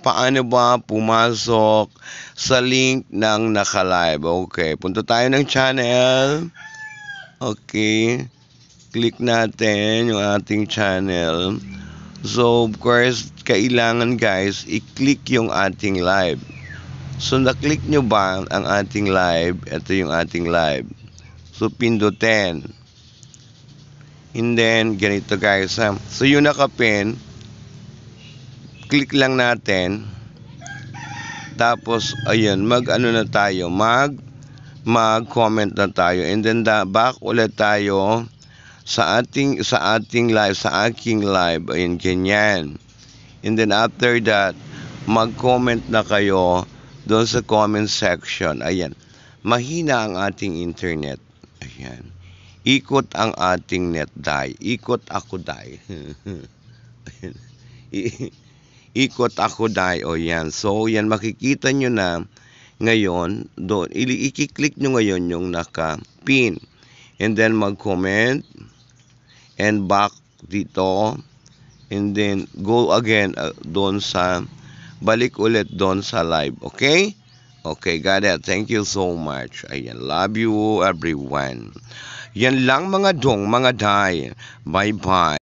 Paano ba pumasok sa link ng nakalive? Okay, punta tayo ng channel. Okay. Click natin yung ating channel. So, of course, kailangan guys, i-click yung ating live. So, na-click nyo ba ang ating live? Ito yung ating live. So, pindutin. And then, ganito guys. So, yung nakapin, click lang natin tapos ayun mag ano na tayo mag mag comment na tayo and then da, back ulit tayo sa ating sa ating live sa aking live ayun ganyan and then after that mag comment na kayo doon sa comment section ayan mahina ang ating internet ayan ikot ang ating net die. Ikot ako die. ikot ako dai o yan. So, yan makikita nyo na ngayon, doon, i-click nyo ngayon yung naka-pin. And then, mag-comment. And back dito. And then, go again uh, doon sa, balik ulit doon sa live. Okay? Okay, got it. Thank you so much. Ayan, love you everyone. Yan lang mga dong, mga day. Bye-bye.